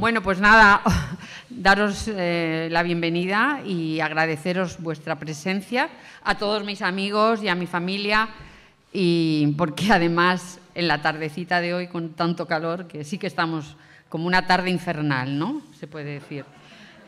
Bueno, pues nada, daros eh, la bienvenida y agradeceros vuestra presencia a todos mis amigos y a mi familia, y porque además en la tardecita de hoy con tanto calor, que sí que estamos como una tarde infernal, ¿no? Se puede decir.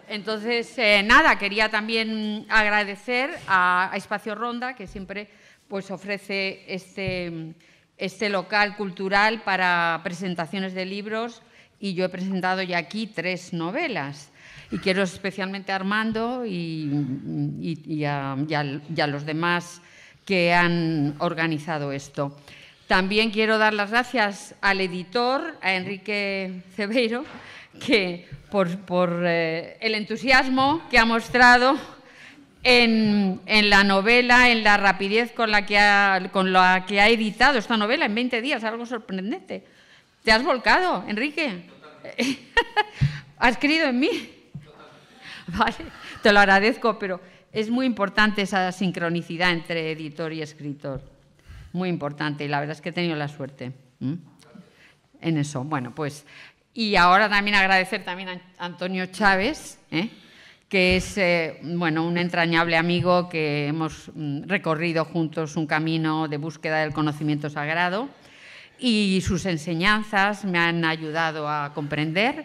Entonces, eh, nada, quería también agradecer a, Espacio Ronda, que siempre pues, ofrece este, este local cultural para presentaciones de libros y yo he presentado ya aquí tres novelas. Y quiero especialmente a Armando y, y, a, los demás que han organizado esto. También quiero dar las gracias al editor, a Enrique Cebeiro, que por, eh, el entusiasmo que ha mostrado en, la novela, en la rapidez con la, con la que ha editado esta novela en 20 días, algo sorprendente. Te has volcado, Enrique. has creído en mí. Vale, te lo agradezco, pero es muy importante esa sincronicidad entre editor y escritor. Muy importante, y la verdad es que he tenido la suerte en eso. Bueno, pues, y ahora también agradecer también a Antonio Chávez, ¿eh? que es eh, bueno, un entrañable amigo que hemos mm, recorrido juntos un camino de búsqueda del conocimiento sagrado y sus enseñanzas me han ayudado a comprender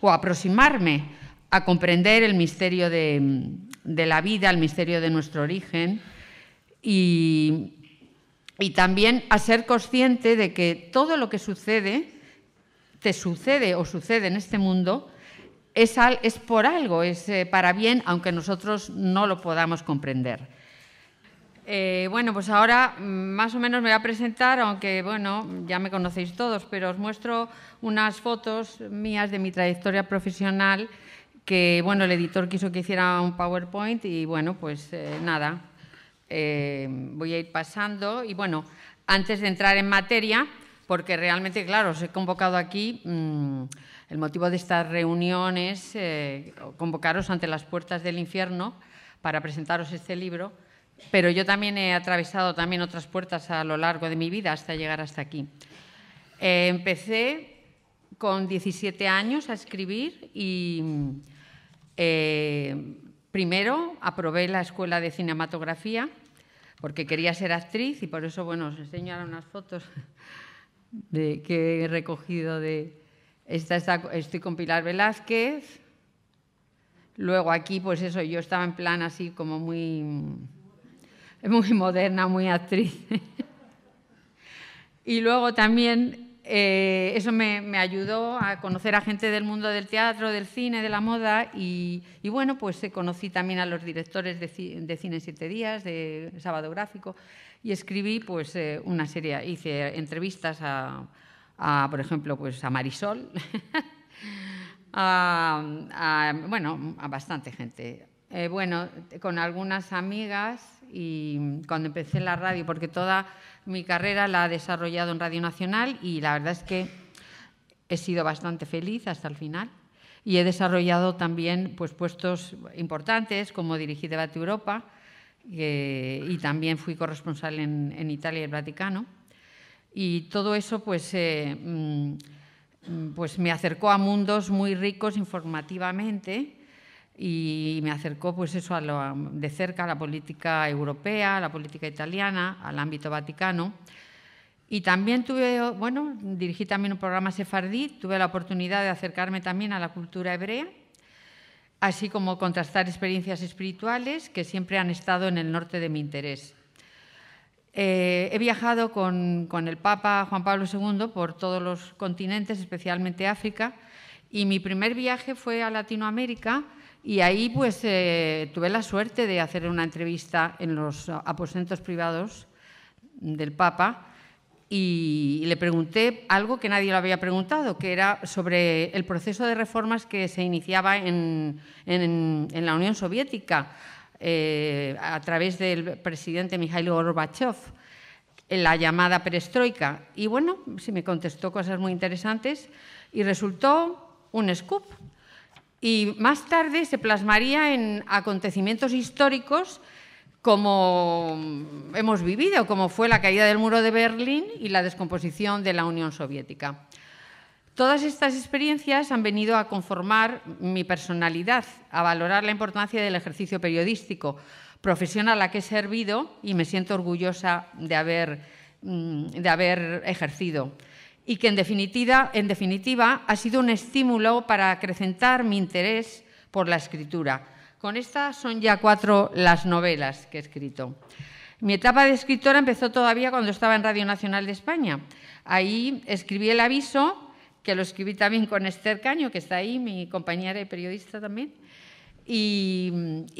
o a aproximarme a comprender el misterio de, la vida, el misterio de nuestro origen y, también a ser consciente de que todo lo que sucede, te sucede o sucede en este mundo, es, por algo, es eh, para bien, aunque nosotros no lo podamos comprender. Eh, bueno, pues ahora mm, más o menos me voy a presentar, aunque bueno, ya me conocéis todos, pero os muestro unas fotos mías de mi trayectoria profesional que bueno, el editor quiso que hiciera un PowerPoint y bueno, pues eh, nada, eh, voy a ir pasando y bueno, antes de entrar en materia, porque realmente, claro, os he convocado aquí, mm, el motivo de estas reuniones, convocaros ante las puertas del infierno para presentaros este libro pero yo también he atravesado también otras puertas a lo largo de mi vida hasta llegar hasta aquí. Eh, empecé con 17 años a escribir y eh, primero aprobé la escuela de cinematografía porque quería ser actriz y por eso, bueno, os enseño ahora unas fotos que he recogido de... esta, estoy con Pilar Velázquez. Luego aquí, pues eso, yo estaba en plan así como muy es muy moderna, muy actriz. y luego también eh, eso me, ayudó a conocer a gente del mundo del teatro, del cine, de la moda y, bueno, pues eh, conocí también a los directores de, Cine Siete Días, de Sábado Gráfico y escribí pues eh, una serie, hice entrevistas a, por ejemplo, pues a Marisol, a, bueno, a bastante gente. bueno, con algunas amigas y cuando empecé en la radio, porque toda mi carrera la he desarrollado en Radio Nacional y la verdad es que he sido bastante feliz hasta el final y he desarrollado también pues, puestos importantes como dirigí Debate Europa y también fui corresponsal en, Italia y el Vaticano. Y todo eso pues, eh, mm, pues me acercó a mundos muy ricos informativamente y me acercó pues eso de cerca a la política europea, a la política italiana, al ámbito vaticano. Y también tuve, bueno, dirigí también un programa sefardí, tuve la oportunidad de acercarme también a la cultura hebrea, así como contrastar experiencias espirituales que siempre han estado en el norte de mi interés. Eh, he viajado con, con el Papa Juan Pablo II por todos los continentes, especialmente África, y mi primer viaje fue a Latinoamérica, y ahí pues eh, tuve la suerte de hacer una entrevista en los aposentos privados del Papa y le pregunté algo que nadie lo había preguntado, que era sobre el proceso de reformas que se iniciaba en, la Unión Soviética eh, a través del presidente Mikhail Gorbachev, la llamada perestroika. Y bueno, sí me contestó cosas muy interesantes y resultó un scoop, y más tarde se plasmaría en acontecimientos históricos como hemos vivido, como fue la caída del muro de Berlín y la descomposición de la Unión Soviética. Todas estas experiencias han venido a conformar mi personalidad, a valorar la importancia del ejercicio periodístico, profesión a la que he servido y me siento orgullosa de haber, mm, de haber ejercido y que en definitiva, ha sido un estímulo para acrecentar mi interés por la escritura. Con estas son ya cuatro las novelas que he escrito. Mi etapa de escritora empezó todavía cuando estaba en Radio Nacional de España. Ahí escribí el aviso, que lo escribí también con Esther Caño, que está ahí, mi compañera y periodista también. Y,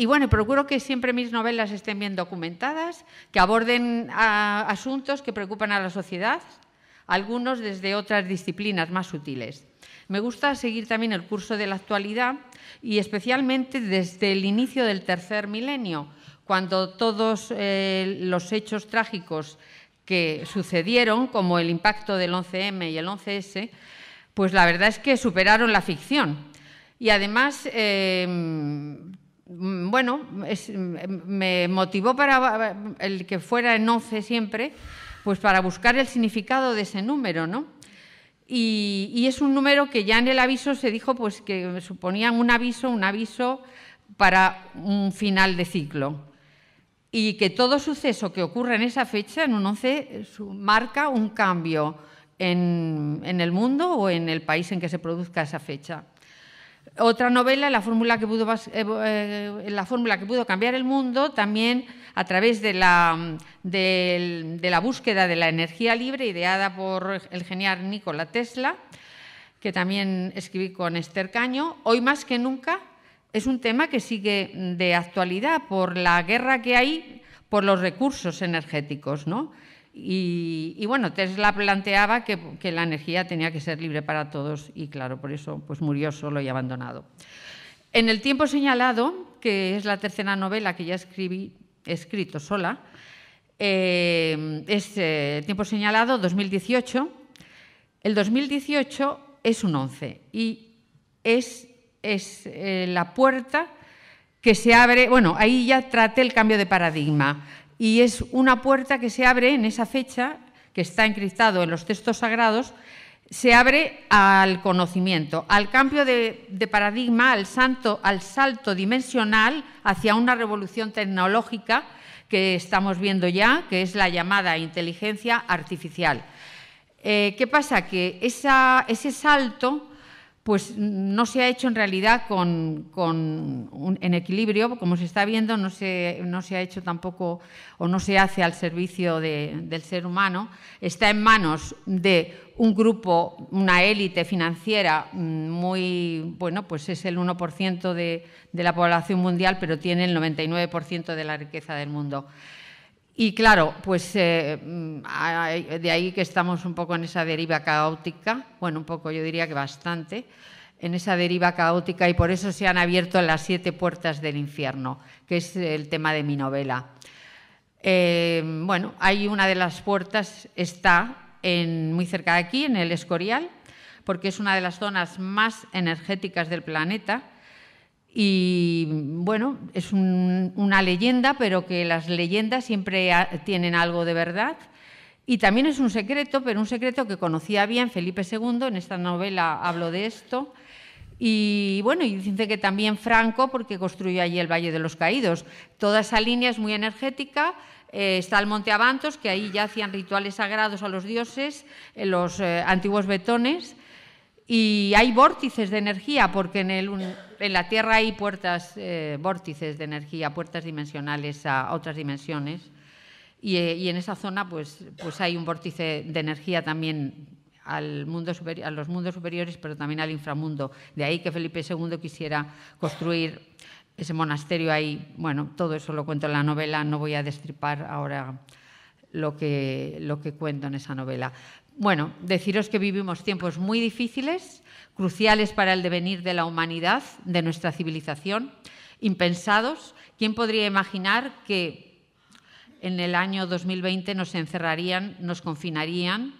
bueno, procuro que siempre mis novelas estén bien documentadas, que aborden asuntos que preocupan a la sociedad, algunos desde otras disciplinas más sutiles. Me gusta seguir también el curso de la actualidad y especialmente desde el inicio del tercer milenio, cuando todos eh, los hechos trágicos que sucedieron, como el impacto del 11M y el 11S, pues la verdad es que superaron la ficción. Y además, eh, mm, bueno, mm, me motivó para el que fuera en 11 siempre, pues para buscar el significado de ese número, ¿no? Y, es un número que ya en el aviso se dijo pues que suponían un aviso, un aviso para un final de ciclo. Y que todo suceso que ocurre en esa fecha, en un 11, marca un cambio en el mundo o en el país en que se produzca esa fecha. Otra novela, la fórmula, que pudo, eh, eh, la fórmula que pudo cambiar el mundo, también a través de la, de la búsqueda de la energía libre ideada por el genial Nikola Tesla, que también escribí con Esther Caño. Hoy más que nunca es un tema que sigue de actualidad por la guerra que hay por los recursos energéticos, ¿no? Y, bueno, Tesla planteaba que, la energía tenía que ser libre para todos y claro, por eso pues murió solo y abandonado. En el tiempo señalado, que es la tercera novela que ya escribí, escrito sola, eh, es eh, tiempo señalado 2018. El 2018 es un 11 y es, eh, la puerta que se abre, bueno, ahí ya traté el cambio de paradigma y es una puerta que se abre en esa fecha, que está encriptado en los textos sagrados, se abre al conocimiento, al cambio de, paradigma, al, salto dimensional hacia una revolución tecnológica que estamos viendo ya, que es la llamada inteligencia artificial. Eh, ¿Qué pasa? Que ese salto pues no se ha hecho en realidad con, en equilibrio, como se está viendo, no se, ha hecho tampoco o no se hace al servicio del ser humano. Está en manos de un grupo, una élite financiera mm, muy, bueno, pues es el 1% de la población mundial, pero tiene el 99% de la riqueza del mundo. Y claro, pues eh, mm, de ahí que estamos un poco en esa deriva caótica, bueno, un poco yo diría que bastante, en esa deriva caótica y por eso se han abierto las siete puertas del infierno, que es el tema de mi novela. Eh, bueno, hay una de las puertas, está muy cerca de aquí, en el Escorial, porque es una de las zonas más energéticas del planeta y bueno, es una leyenda, pero que las leyendas siempre tienen algo de verdad. Y también es un secreto, pero un secreto que conocía bien Felipe II, en esta novela hablo de esto. Y bueno, y dice que también Franco, porque construyó allí el Valle de los Caídos. Toda esa línea es muy energética. Eh, está el Monte Avantos, que ahí ya hacían rituales sagrados a los dioses, eh, los eh, antiguos betones y hay vórtices de energía, porque en, el, en la Tierra hay puertas, eh, vórtices de energía, puertas dimensionales a otras dimensiones, eh, y, en esa zona pues, pues hay un vórtice de energía también al mundo a los mundos superiores, pero también al inframundo. De ahí que Felipe II quisiera construir ese monasterio ahí. Bueno, todo eso lo cuento en la novela, no voy a destripar ahora lo que cuento en esa novela. Bueno, deciros que vivimos tiempos muy difíciles, cruciales para el devenir de la humanidad, de nuestra civilización, impensados. ¿Quién podría imaginar que en el año 2020 nos encerrarían, nos confinarían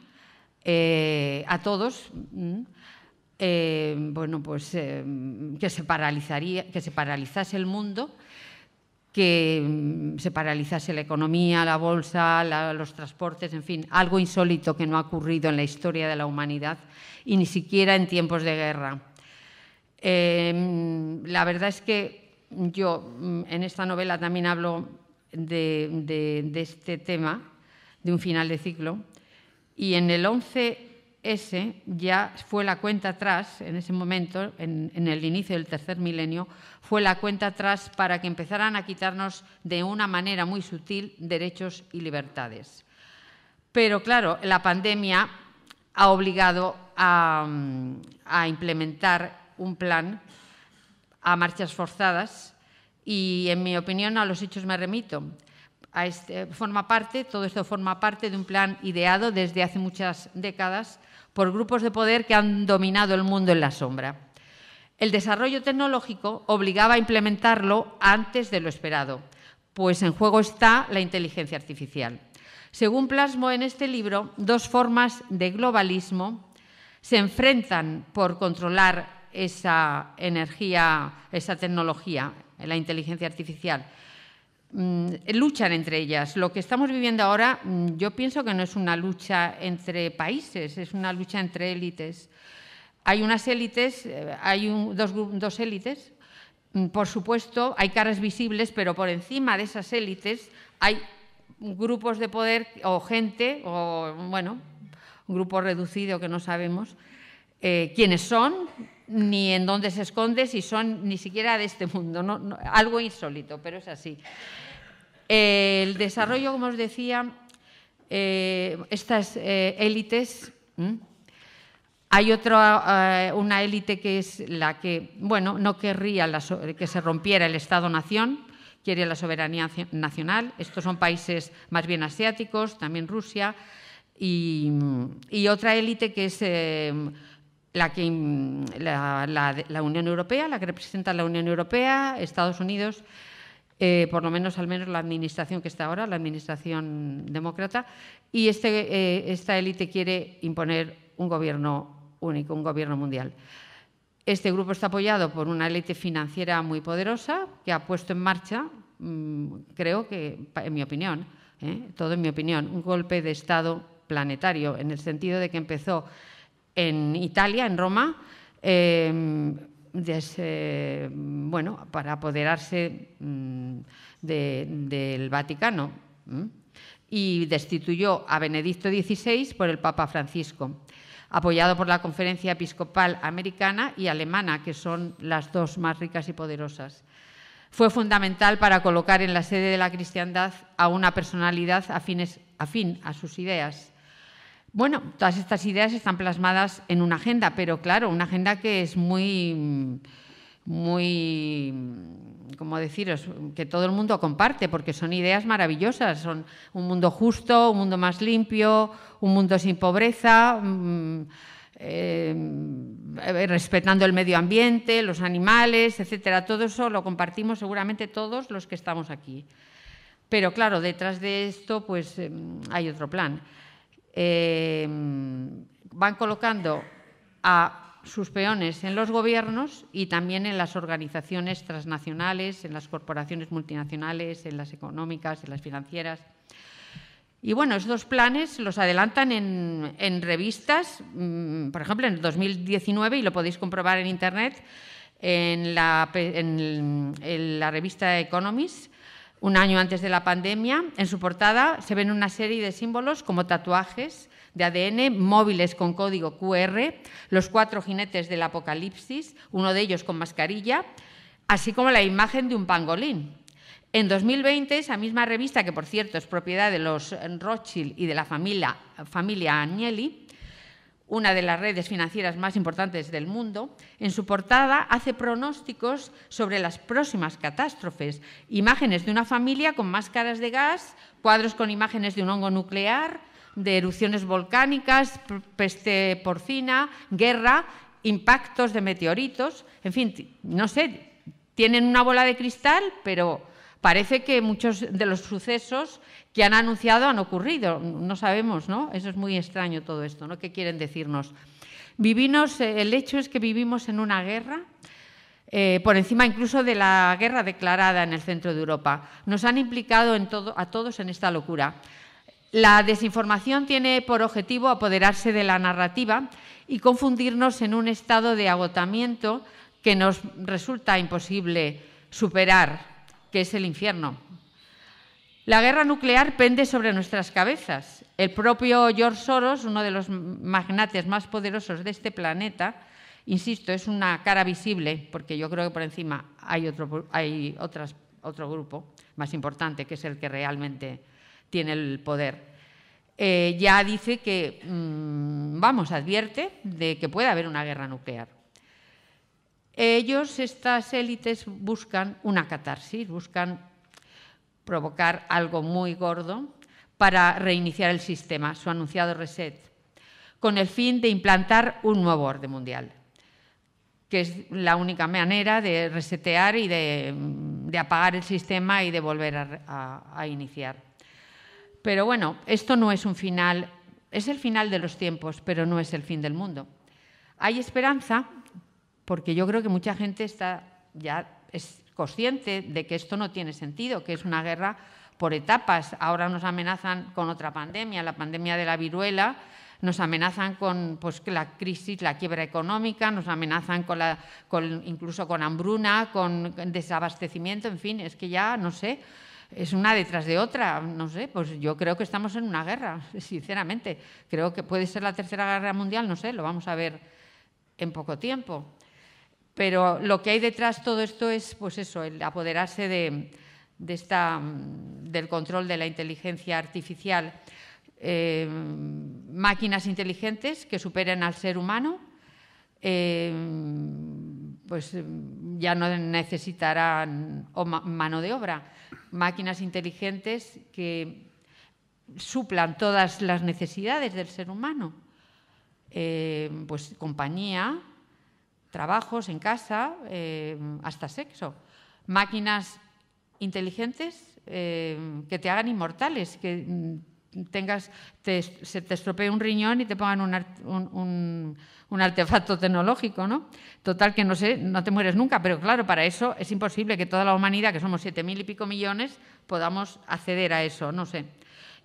eh, a todos? Mm, eh, bueno, pues eh, que, se paralizaría, que se paralizase el mundo que mm, se paralizase la economía, la bolsa, los transportes, en fin, algo insólito que no ha ocurrido en la historia de la humanidad y ni siquiera en tiempos de guerra. Em, la verdad es que yo mm, en esta novela también hablo de, de este tema, de un final de ciclo, y en el 11 ese ya fue la cuenta atrás, en ese momento, en, el inicio del tercer milenio, fue la cuenta atrás para que empezaran a quitarnos de una manera muy sutil derechos y libertades. Pero claro, la pandemia ha obligado a, implementar un plan a marchas forzadas y, en mi opinión, a los hechos me remito. Este, forma parte, todo esto forma parte de un plan ideado desde hace muchas décadas por grupos de poder que han dominado el mundo en la sombra. El desarrollo tecnológico obligaba a implementarlo antes de lo esperado, pues en juego está la inteligencia artificial. Según plasmo en este libro, dos formas de globalismo se enfrentan por controlar esa energía, esa tecnología, la inteligencia artificial. Mm, luchan entre ellas. Lo que estamos viviendo ahora, mm, yo pienso que no es una lucha entre países, es una lucha entre élites. Hay unas élites, eh, hay dos, dos élites, mm, por supuesto, hay caras visibles, pero por encima de esas élites hay grupos de poder o gente, o bueno, un grupo reducido que no sabemos, eh, quiénes son, ni en dónde se esconde, si son ni siquiera de este mundo. algo insólito, pero es así. el desarrollo, como os decía, eh, estas eh, élites. Hay otra, una élite que es la que, bueno, no querría que se rompiera el Estado-Nación, quiere la soberanía nacional. Estos son países más bien asiáticos, también Rusia. y otra élite que es la, que, mm, la, Unión Europea, la que representa la Unión Europea, Estados Unidos, eh, por lo menos al menos la administración que está ahora, la administración demócrata, y este, eh, esta élite quiere imponer un gobierno único, un gobierno mundial. Este grupo está apoyado por una élite financiera muy poderosa que ha puesto en marcha, mm, creo que, en mi opinión, eh, todo en mi opinión, un golpe de Estado planetario, en el sentido de que empezó en Italia, en Roma, eh, eh, bueno, para apoderarse mm, del Vaticano mm, y destituyó a Benedicto XVI por el Papa Francisco, apoyado por la Conferencia Episcopal Americana y Alemana, que son las dos más ricas y poderosas fue fundamental para colocar en la sede de la cristiandad a una personalidad afín a sus ideas. Bueno, todas estas ideas están plasmadas en una agenda, pero claro, una agenda que es muy, muy, como deciros, que todo el mundo comparte, porque son ideas maravillosas, son un mundo justo, un mundo más limpio, un mundo sin pobreza, mm, eh, eh, respetando el medio ambiente, los animales, etcétera. Todo eso lo compartimos seguramente todos los que estamos aquí. Pero claro, detrás de esto, pues em, hay otro plan. Em, van colocando a sus peones en los gobiernos y también en las organizaciones transnacionales, en las corporaciones multinacionales, en las económicas, en las financieras. Y bueno, estos planes los adelantan en, revistas, mm, por ejemplo, en 2019, y lo podéis comprobar en Internet, en la, la revista Economist, un año antes de la pandemia. En su portada se ven una serie de símbolos como tatuajes de ADN, móviles con código QR, los cuatro jinetes del apocalipsis, uno de ellos con mascarilla, así como la imagen de un pangolín. En 2020, esa misma revista, que por cierto es propiedad de los Rothschild y de la familia, Agnelli, una de las redes financieras más importantes del mundo, en su portada hace pronósticos sobre las próximas catástrofes, imágenes de una familia con máscaras de gas, cuadros con imágenes de un hongo nuclear, de erupciones volcánicas, peste porcina, guerra, impactos de meteoritos, en fin, no sé, tienen una bola de cristal, pero parece que muchos de los sucesos que han anunciado han ocurrido. No sabemos, ¿no? Eso es muy extraño todo esto, ¿no? ¿Qué quieren decirnos? Vivimos, eh, el hecho es que vivimos en una guerra, eh, por encima incluso de la guerra declarada en el centro de Europa. Nos han implicado a todos en esta locura. La desinformación tiene por objetivo apoderarse de la narrativa y confundirnos en un estado de agotamiento que nos resulta imposible superar que es el infierno. La guerra nuclear pende sobre nuestras cabezas. El propio George Soros, uno de los magnates más poderosos de este planeta, insisto, es una cara visible, porque yo creo que por encima hay otro, hay otro grupo más importante, que es el que realmente tiene el poder. Eh, ya dice que, mm, vamos, advierte de que puede haber una guerra nuclear. Ellos, estas élites, buscan una catarsis, buscan provocar algo muy gordo para reiniciar el sistema, su anunciado reset, con el fin de implantar un nuevo orden mundial, que es la única manera de resetear y de, apagar el sistema y de volver a iniciar. Pero bueno, esto no es un final, es el final de los tiempos, pero no es el fin del mundo. Hay esperanza porque yo creo que mucha gente está ya es consciente de que esto no tiene sentido, que es una guerra por etapas. Ahora nos amenazan con otra pandemia, la pandemia de la viruela, nos amenazan con pues, la crisis, la quiebra económica, nos amenazan con la, incluso con hambruna, con desabastecimiento, en fin, es que ya no sé, es una detrás de otra, no sé, pues yo creo que estamos en una guerra, sinceramente. Creo que puede ser la tercera guerra mundial, no sé, lo vamos a ver en poco tiempo. Pero lo que hay detrás todo esto es, pues eso, el apoderarse mm, del control de la inteligencia artificial. Em, máquinas inteligentes que superen al ser humano, em, pues em, ya no necesitarán mano de obra. Máquinas inteligentes que suplan todas las necesidades del ser humano. pues compañía, trabajos en casa, eh, hasta sexo. Máquinas inteligentes eh, que te hagan inmortales, que mm, tengas, te, se te estropee un riñón y te pongan un, artefacto tecnológico, ¿no? Total, que no sé, no te mueres nunca, pero claro, para eso es imposible que toda la humanidad, que somos siete mil y pico millones, podamos acceder a eso, no sé.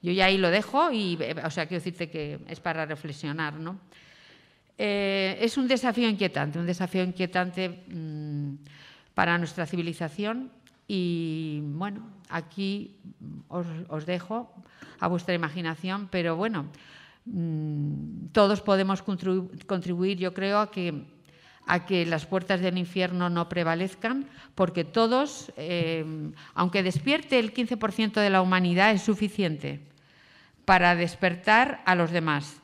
Yo ya ahí lo dejo y, eh, o sea, quiero decirte que es para reflexionar, ¿no? Eh, es un desafío inquietante, un desafío inquietante mm, para nuestra civilización y bueno, aquí os, dejo a vuestra imaginación, pero bueno, mm, todos podemos contribuir, yo creo, a que, a que las puertas del infierno no prevalezcan, porque todos, eh, aunque despierte el 15% de la humanidad, es suficiente para despertar a los demás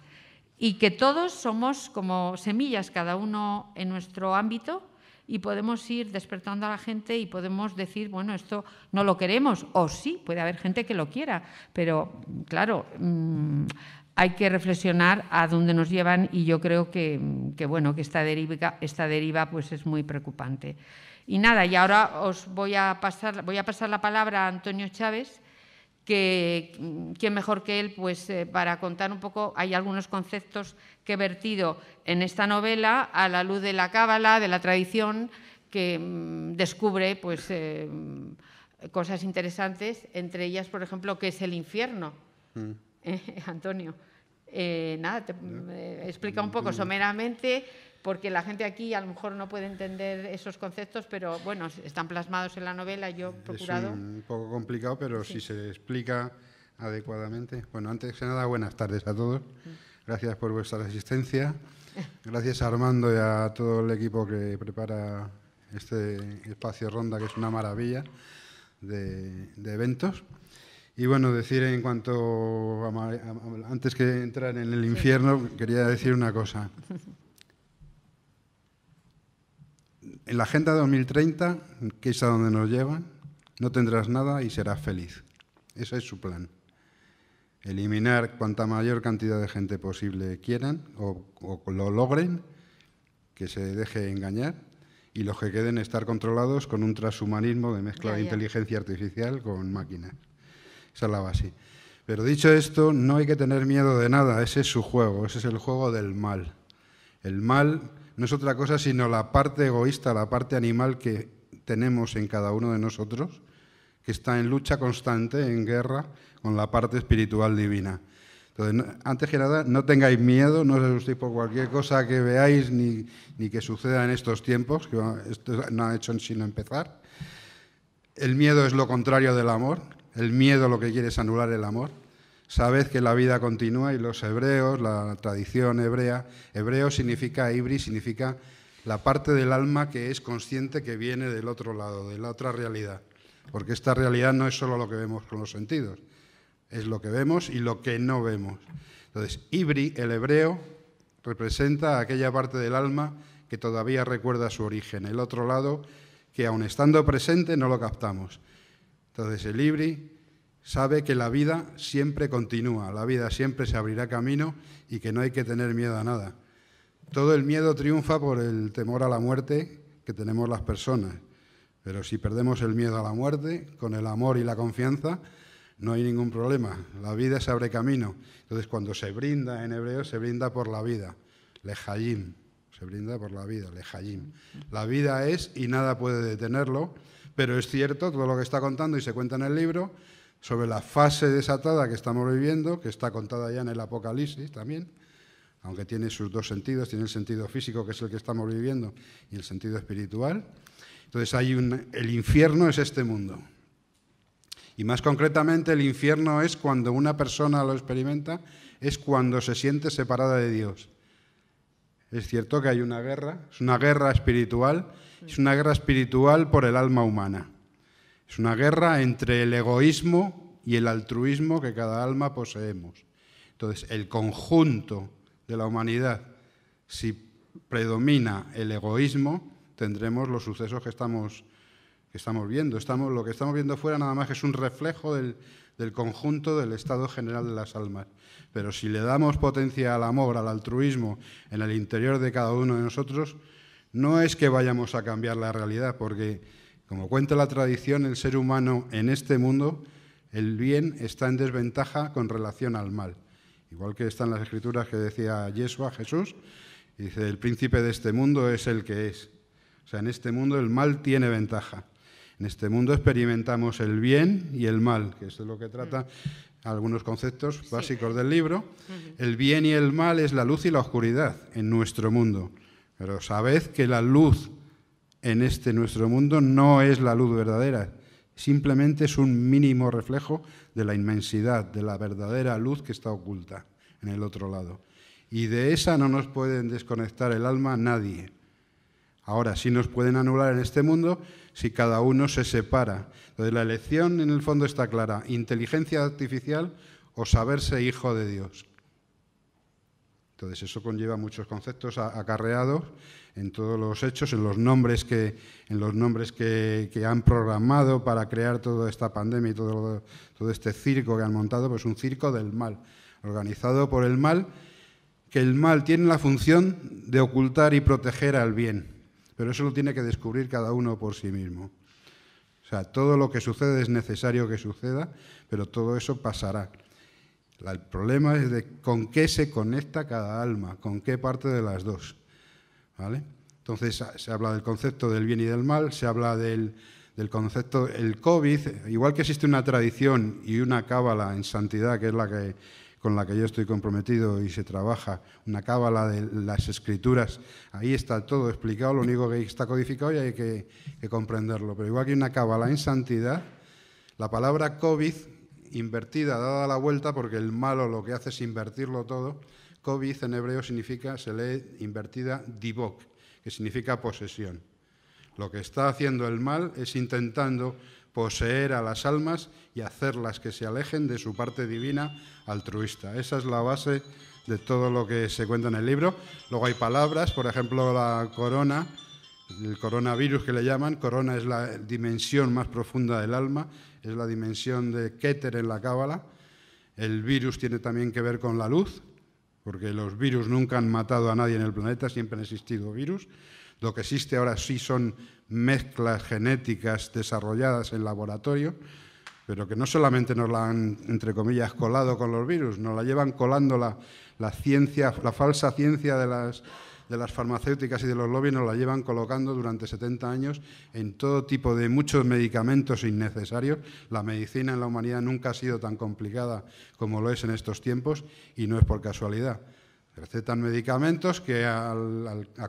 y que todos somos como semillas, cada uno en nuestro ámbito, y podemos ir despertando a la gente y podemos decir, bueno, esto no lo queremos, o sí, puede haber gente que lo quiera, pero claro, mm, hay que reflexionar a dónde nos llevan y yo creo que, bueno, que esta deriva, esta deriva pues es muy preocupante. Y nada, y ahora os voy a pasar, voy a pasar la palabra a Antonio Chávez, que quién mejor que él pues eh, para contar un poco hay algunos conceptos que he vertido en esta novela a la luz de la cábala de la tradición que mm, descubre pues eh, mm, cosas interesantes entre ellas por ejemplo qué es el infierno mm. Antonio eh, nada te, explica un poco someramente porque la gente aquí a lo mejor no puede entender esos conceptos, pero bueno, están plasmados en la novela, yo he procurado... Es un poco complicado, pero si se explica adecuadamente. Bueno, antes de nada, buenas tardes a todos. Gracias por vuestra asistencia. Gracias a Armando y a todo el equipo que prepara este espacio Ronda, que es una maravilla de, eventos. Y bueno, decir en cuanto a, antes que entrar en el infierno, quería decir una cosa. en la Agenda 2030, que es a donde nos llevan, no tendrás nada y serás feliz. Ese es su plan. Eliminar cuanta mayor cantidad de gente posible quieran o, lo logren, que se deje engañar, y los que queden estar controlados con un transhumanismo de mezcla de inteligencia artificial con máquinas. Esa es la base. Pero dicho esto, no hay que tener miedo de nada, ese es su juego, ese es el juego del mal. El mal no es otra cosa sino la parte egoísta, la parte animal que tenemos en cada uno de nosotros, que está en lucha constante, en guerra con la parte espiritual divina. Entonces, antes que nada, no tengáis miedo, no os asustéis por cualquier cosa que veáis ni, ni que suceda en estos tiempos, que esto no ha hecho sino empezar. El miedo es lo contrario del amor, el miedo lo que quiere es anular el amor. Sabed que la vida continúa y los hebreos, la tradición hebrea, hebreo significa ibri significa la parte del alma que es consciente que viene del otro lado, de la otra realidad. Porque esta realidad no es solo lo que vemos con los sentidos, es lo que vemos y lo que no vemos. Entonces, ibri, el hebreo, representa aquella parte del alma que todavía recuerda su origen, el otro lado que aun estando presente no lo captamos. Entonces, el ibri sabe que la vida siempre continúa, la vida siempre se abrirá camino y que no hay que tener miedo a nada. Todo el miedo triunfa por el temor a la muerte que tenemos las personas, pero si perdemos el miedo a la muerte con el amor y la confianza, no hay ningún problema, la vida se abre camino. Entonces cuando se brinda en hebreo, se brinda por la vida, lejayim, se brinda por la vida, lejayim. La vida es y nada puede detenerlo, pero es cierto todo lo que está contando y se cuenta en el libro, sobre la fase desatada que estamos viviendo, que está contada ya en el Apocalipsis también, aunque tiene sus dos sentidos, tiene el sentido físico, que es el que estamos viviendo, y el sentido espiritual. Entonces hay un, el infierno es este mundo. Y más concretamente el infierno es cuando una persona lo experimenta, es cuando se siente separada de Dios. Es cierto que hay una guerra, es una guerra espiritual, es una guerra espiritual por el alma humana. Es una guerra entre el egoísmo y el altruismo que cada alma poseemos. Entonces, el conjunto de la humanidad, si predomina el egoísmo, tendremos los sucesos que estamos, que estamos viendo. lo que estamos viendo fuera nada más que es un reflejo del conjunto del estado general de las almas. Pero si le damos potencia al amor, al altruismo en el interior de cada uno de nosotros, no es que vayamos a cambiar la realidad, porque como cuenta la tradición, el ser humano en este mundo, el bien está en desventaja con relación al mal. Igual que están las escrituras que decía Yeshua, Jesús, dice, el príncipe de este mundo es el que es. O sea, en este mundo el mal tiene ventaja. En este mundo experimentamos el bien y el mal, que es es lo que trata mm. algunos conceptos básicos del libro. El bien y el mal es la luz y la oscuridad en nuestro mundo. Pero sabed que la luz en este nuestro mundo no es la luz verdadera, simplemente es un mínimo reflejo de la inmensidad, de la verdadera luz que está oculta en el otro lado. Y de esa no nos pueden desconectar el alma nadie. Ahora sí nos pueden anular en este mundo si cada uno se separa. Entonces la elección en el fondo está clara, inteligencia artificial o saberse hijo de Dios. Entonces, eso conlleva muchos conceptos acarreados en todos los hechos, en los nombres que, en los nombres que, han programado para crear toda esta pandemia y todo, todo este circo que han montado, pues un circo del mal, organizado por el mal, que el mal tiene la función de ocultar y proteger al bien, pero eso lo tiene que descubrir cada uno por sí mismo. O sea, todo lo que sucede es necesario que suceda, pero todo eso pasará. El problema es de con qué se conecta cada alma, con qué parte de las dos. ¿Vale? Entonces se habla del concepto del bien y del mal, se habla del, concepto del COVID, igual que existe una tradición y una cábala en santidad, que es la que con la que yo estoy comprometido y se trabaja, una cábala de las escrituras, ahí está todo explicado, lo único que está codificado y hay que, comprenderlo. Pero igual que una cábala en santidad, la palabra COVID invertida, dada la vuelta, porque el malo lo que hace es invertirlo todo. ...Covid en hebreo significa, se lee invertida divok, que significa posesión. Lo que está haciendo el mal es intentando poseer a las almas y hacerlas que se alejen de su parte divina altruista. Esa es la base de todo lo que se cuenta en el libro. Luego hay palabras, por ejemplo, la corona el coronavirus que le llaman, corona es la dimensión más profunda del alma, es la dimensión de Keter en la Cábala. El virus tiene también que ver con la luz, porque los virus nunca han matado a nadie en el planeta, siempre han existido virus. Lo que existe ahora sí son mezclas genéticas desarrolladas en laboratorio, pero que no solamente nos la han, entre comillas, colado con los virus, nos la llevan colando la, la ciencia, la falsa ciencia de las de las farmacéuticas y de los lobbies nos la llevan colocando durante 70 años en todo tipo de muchos medicamentos innecesarios. La medicina en la humanidad nunca ha sido tan complicada como lo es en estos tiempos y no es por casualidad. Recetan medicamentos que a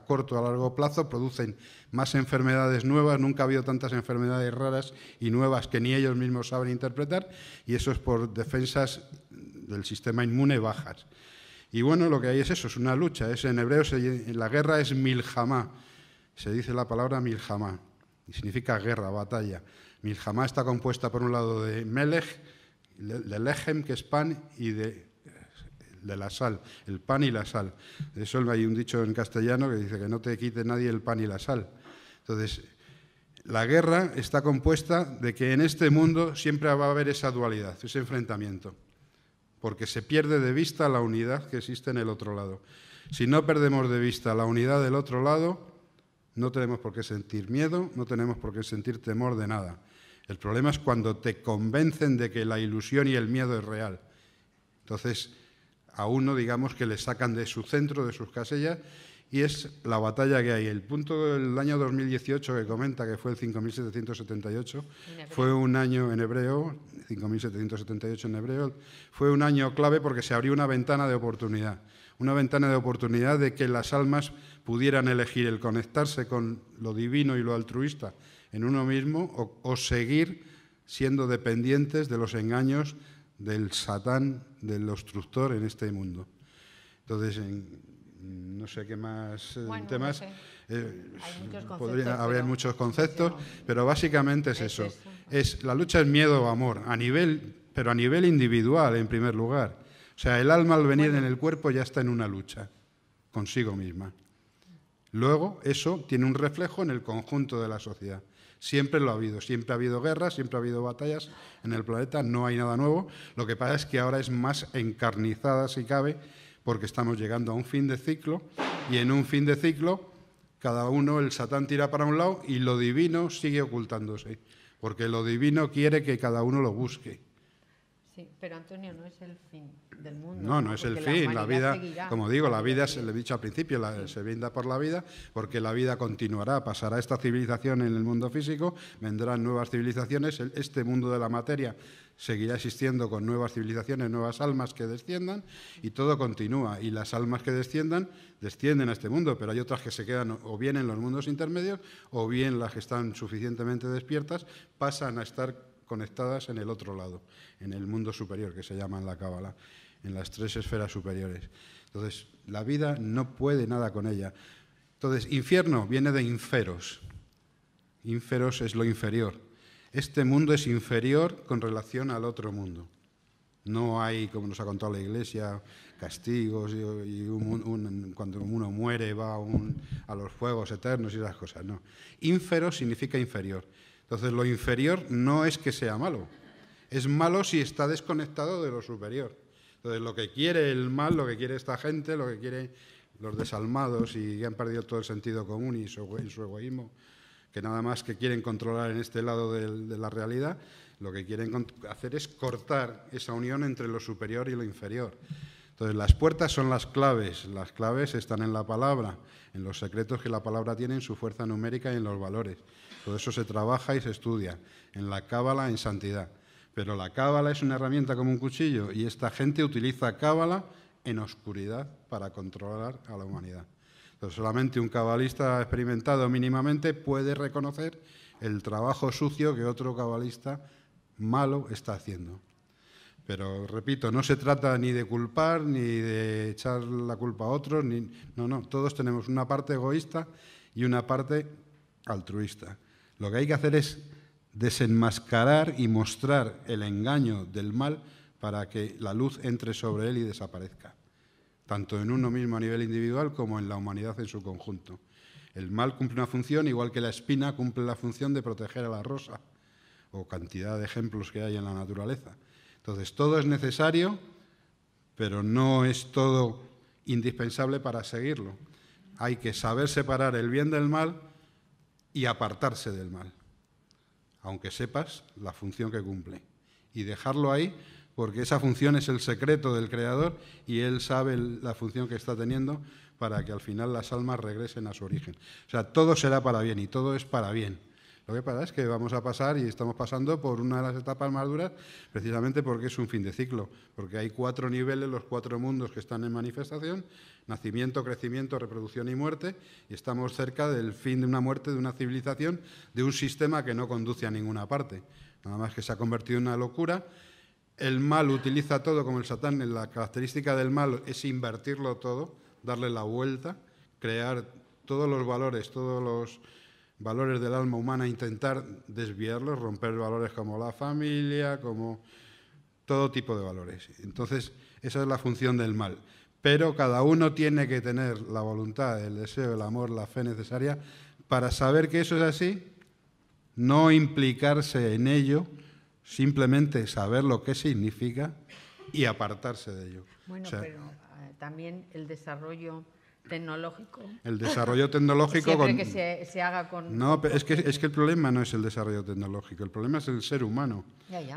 corto o a largo plazo producen más enfermedades nuevas. Nunca ha habido tantas enfermedades raras y nuevas que ni ellos mismos saben interpretar y eso es por defensas del sistema inmune bajas. Y bueno, lo que hay es eso, es una lucha. Es, en hebreo la guerra es miljamá. Se dice la palabra miljamá. Y significa guerra, batalla. Miljamá está compuesta por un lado de melech, de lechem que es pan, y de, de la sal. El pan y la sal. De eso hay un dicho en castellano que dice que no te quite nadie el pan y la sal. Entonces, la guerra está compuesta de que en este mundo siempre va a haber esa dualidad, ese enfrentamiento porque se pierde de vista la unidad que existe en el otro lado. Si no perdemos de vista la unidad del otro lado, no tenemos por qué sentir miedo, no tenemos por qué sentir temor de nada. El problema es cuando te convencen de que la ilusión y el miedo es real. Entonces, a uno, digamos, que le sacan de su centro, de sus casillas, y es la batalla que hay. El punto del año 2018 que comenta, que fue el 5778, fue un año en hebreo, 5.778 en hebreo, fue un año clave porque se abrió una ventana de oportunidad, una ventana de oportunidad de que las almas pudieran elegir el conectarse con lo divino y lo altruista en uno mismo o, seguir siendo dependientes de los engaños del satán, del obstructor en este mundo. Entonces, no sé qué más eh, temas. Eh, habría podría haber muchos conceptos, pero básicamente es, eso. Es, la lucha es miedo o amor, a nivel, pero a nivel individual en primer lugar. O sea, el alma al venir en el cuerpo ya está en una lucha consigo misma. Luego, eso tiene un reflejo en el conjunto de la sociedad. Siempre lo ha habido, siempre ha habido guerras, siempre ha habido batallas en el planeta, no hay nada nuevo. Lo que pasa es que ahora es más encarnizada, si cabe, porque estamos llegando a un fin de ciclo y en un fin de ciclo cada uno el Satán tira para un lado y lo divino sigue ocultándose, porque lo divino quiere que cada uno lo busque. Sí, pero Antonio, no es el fin del mundo. No, no, es el fin. La, vida, como digo, la vida, se le he dicho al principio, se brinda por la vida, porque la vida continuará, pasará esta civilización en el mundo físico, vendrán nuevas civilizaciones, este mundo de la materia seguirá existiendo con nuevas civilizaciones, nuevas almas que desciendan, y todo continúa. Y las almas que desciendan, descienden a este mundo, pero hay otras que se quedan o bien en los mundos intermedios, o bien las que están suficientemente despiertas, pasan a estar conectadas en el otro lado, en el mundo superior, que se llama en la Cábala, en las tres esferas superiores. Entonces, la vida no puede nada con ella. Entonces, infierno viene de inferos. Inferos es lo inferior. Este mundo es inferior con relación al otro mundo. No hay, como nos ha contado la Iglesia, castigos y, cuando uno muere va a los fuegos eternos y esas cosas. No. Ínfero significa inferior. Entonces, lo inferior no es que sea malo, es malo si está desconectado de lo superior. Entonces, lo que quiere el mal, lo que quiere esta gente, lo que quieren los desalmados y que han perdido todo el sentido común y su, egoísmo, que nada más que quieren controlar en este lado de la realidad, lo que quieren hacer es cortar esa unión entre lo superior y lo inferior. Entonces, las puertas son las claves. Las claves están en la palabra, en los secretos que la palabra tiene, en su fuerza numérica y en los valores. Todo eso se trabaja y se estudia. En la cábala, en santidad. Pero la cábala es una herramienta como un cuchillo y esta gente utiliza cábala en oscuridad para controlar a la humanidad. solamente un cabalista experimentado mínimamente puede reconocer el trabajo sucio que otro cabalista malo está haciendo. Pero repito, no se trata ni de culpar, ni de echar la culpa a otros, ni... no, no, todos tenemos una parte egoísta y una parte altruista. Lo que hay que hacer es desenmascarar y mostrar el engaño del mal para que la luz entre sobre él y desaparezca, tanto en uno mismo a nivel individual como en la humanidad en su conjunto. El mal cumple una función igual que la espina cumple la función de proteger a la rosa, o cantidad de ejemplos que hay en la naturaleza. Entonces, todo es necesario, pero no es todo indispensable para seguirlo. Hay que saber separar el bien del mal y apartarse del mal, aunque sepas la función que cumple. Y dejarlo ahí porque esa función es el secreto del Creador y Él sabe la función que está teniendo para que al final las almas regresen a su origen. O sea, todo será para bien y todo es para bien. Lo que pasa es que vamos a pasar y estamos pasando por una de las etapas más duras precisamente porque es un fin de ciclo, porque hay cuatro niveles, los cuatro mundos que están en manifestación, nacimiento, crecimiento, reproducción y muerte, y estamos cerca del fin de una muerte, de una civilización, de un sistema que no conduce a ninguna parte, nada más que se ha convertido en una locura. El mal utiliza todo como el satán, la característica del mal es invertirlo todo, darle la vuelta, crear todos los valores, todos los valores del alma humana, intentar desviarlos, romper valores como la familia, como todo tipo de valores. Entonces, esa es la función del mal. Pero cada uno tiene que tener la voluntad, el deseo, el amor, la fe necesaria para saber que eso es así, no implicarse en ello, simplemente saber lo que significa y apartarse de ello. Bueno, pero ah, también el desarrollo Tecnológico. El desarrollo tecnológico. que se, haga No, es que, es que el problema no es el desarrollo tecnológico, el problema es el ser humano.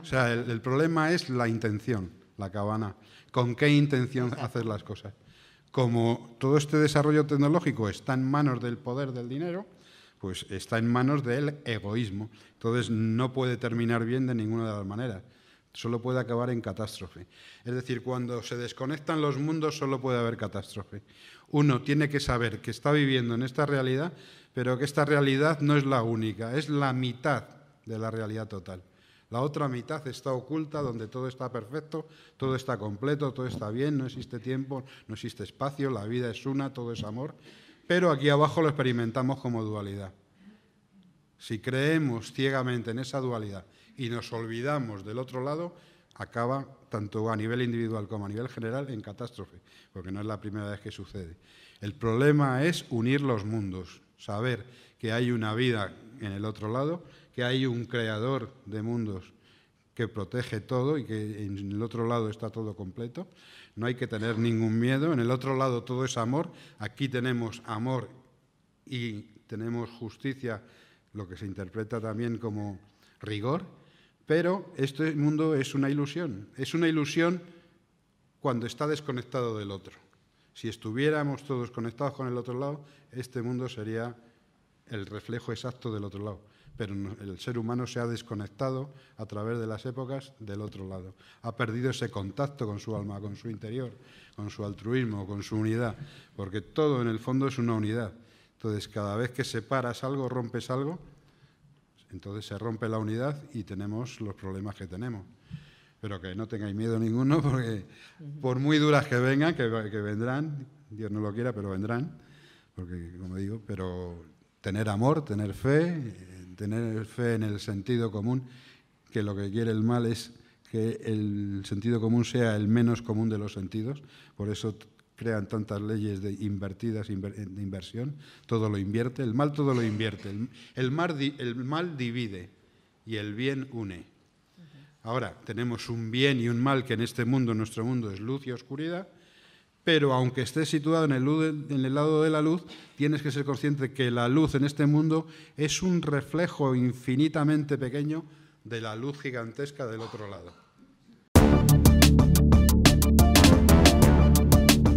O sea, el, problema es la intención, la cabana. ¿Con qué intención haces hacer las cosas? Como todo este desarrollo tecnológico está en manos del poder del dinero, pues está en manos del egoísmo. Entonces no puede terminar bien de ninguna de las maneras. Solo puede acabar en catástrofe. Es decir, cuando se desconectan los mundos solo puede haber catástrofe. Uno tiene que saber que está viviendo en esta realidad, pero que esta realidad no es la única, es la mitad de la realidad total. La otra mitad está oculta, donde todo está perfecto, todo está completo, todo está bien, no existe tiempo, no existe espacio, la vida es una, todo es amor. Pero aquí abajo lo experimentamos como dualidad. Si creemos ciegamente en esa dualidad y nos olvidamos del otro lado, acaba tanto a nivel individual como a nivel general en catástrofe, porque no es la primera vez que sucede. El problema es unir los mundos, saber que hay una vida en el otro lado, que hay un creador de mundos que protege todo y que en el otro lado está todo completo. No hay que tener ningún miedo. En el otro lado todo es amor. Aquí tenemos amor y tenemos justicia, lo que se interpreta también como rigor. Pero este mundo es una ilusión. Es una ilusión cuando está desconectado del otro. Si estuviéramos todos conectados con el otro lado, este mundo sería el reflejo exacto del otro lado. Pero el ser humano se ha desconectado a través de las épocas del otro lado. Ha perdido ese contacto con su alma, con su interior, con su altruismo, con su unidad. Porque todo en el fondo es una unidad. Entonces, cada vez que separas algo, rompes algo, entonces se rompe la unidad y tenemos los problemas que tenemos. Pero que no tengáis miedo ninguno, porque por muy duras que vengan, que, vendrán, Dios no lo quiera, pero vendrán, porque como digo, pero tener amor, tener fe, tener fe en el sentido común, que lo que quiere el mal es que el sentido común sea el menos común de los sentidos. Por eso crean tantas leyes de invertidas, eh, de inversión, todo lo invierte, el mal todo lo invierte, el, mal, divide y el bien une. Ahora, tenemos un bien y un mal que en este mundo, en nuestro mundo, es luz y oscuridad, pero aunque estés situado en el, en el lado de la luz, tienes que ser consciente que la luz en este mundo es un reflejo infinitamente pequeño de la luz gigantesca del otro lado.